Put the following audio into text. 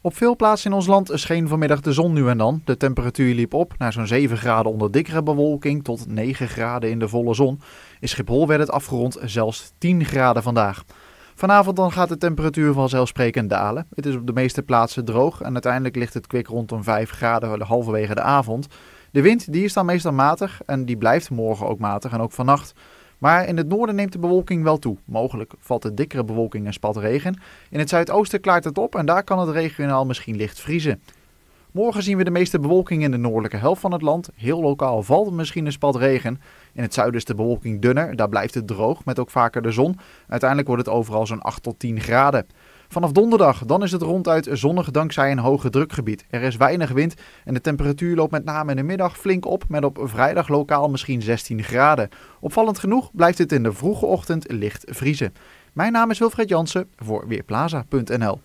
Op veel plaatsen in ons land scheen vanmiddag de zon nu en dan. De temperatuur liep op naar zo'n 7 graden onder dikkere bewolking tot 9 graden in de volle zon. In Schiphol werd het afgerond zelfs 10 graden vandaag. Vanavond dan gaat de temperatuur vanzelfsprekend dalen. Het is op de meeste plaatsen droog en uiteindelijk ligt het kwik rondom 5 graden halverwege de avond. De wind die is dan meestal matig en die blijft morgen ook matig en ook vannacht. Maar in het noorden neemt de bewolking wel toe. Mogelijk valt er dikkere bewolking en spat regen. In het zuidoosten klaart het op en daar kan het regionaal misschien licht vriezen. Morgen zien we de meeste bewolking in de noordelijke helft van het land. Heel lokaal valt er misschien een spat regen. In het zuiden is de bewolking dunner, daar blijft het droog met ook vaker de zon. Uiteindelijk wordt het overal zo'n 8 tot 10 graden. Vanaf donderdag, dan is het ronduit zonnig dankzij een hoge drukgebied. Er is weinig wind en de temperatuur loopt met name in de middag flink op met op vrijdag lokaal misschien 16 graden. Opvallend genoeg blijft het in de vroege ochtend licht vriezen. Mijn naam is Wilfred Jansen voor Weerplaza.nl